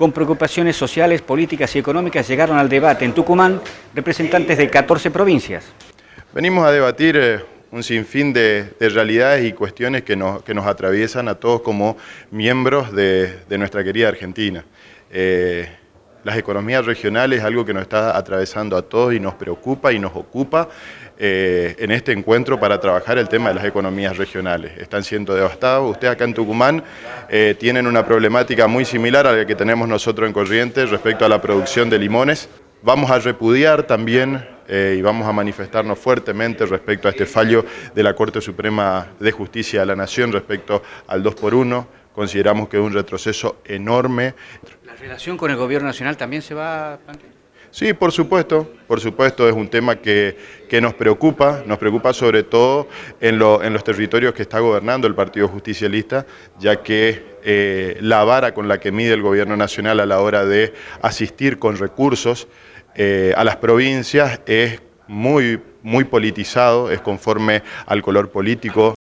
con preocupaciones sociales, políticas y económicas llegaron al debate en Tucumán representantes de 14 provincias. Venimos a debatir eh, un sinfín de, realidades y cuestiones que nos, atraviesan a todos como miembros de, nuestra querida Argentina. Eh, las economías regionales es algo que nos está atravesando a todos y nos preocupa y nos ocupa eh, en este encuentro para trabajar el tema de las economías regionales. Están siendo devastados. Ustedes acá en Tucumán eh, tienen una problemática muy similar a la que tenemos nosotros en Corrientes respecto a la producción de limones. Vamos a repudiar también eh, y vamos a manifestarnos fuertemente respecto a este fallo de la Corte Suprema de Justicia de la Nación respecto al 2 por 1 consideramos que es un retroceso enorme. ¿La relación con el Gobierno Nacional también se va a Sí, por supuesto, por supuesto, es un tema que, que nos preocupa, nos preocupa sobre todo en, en, los territorios que está gobernando el Partido Justicialista, ya que eh, la vara con la que mide el Gobierno Nacional a la hora de asistir con recursos eh, a las provincias es muy, muy politizado, es conforme al color político.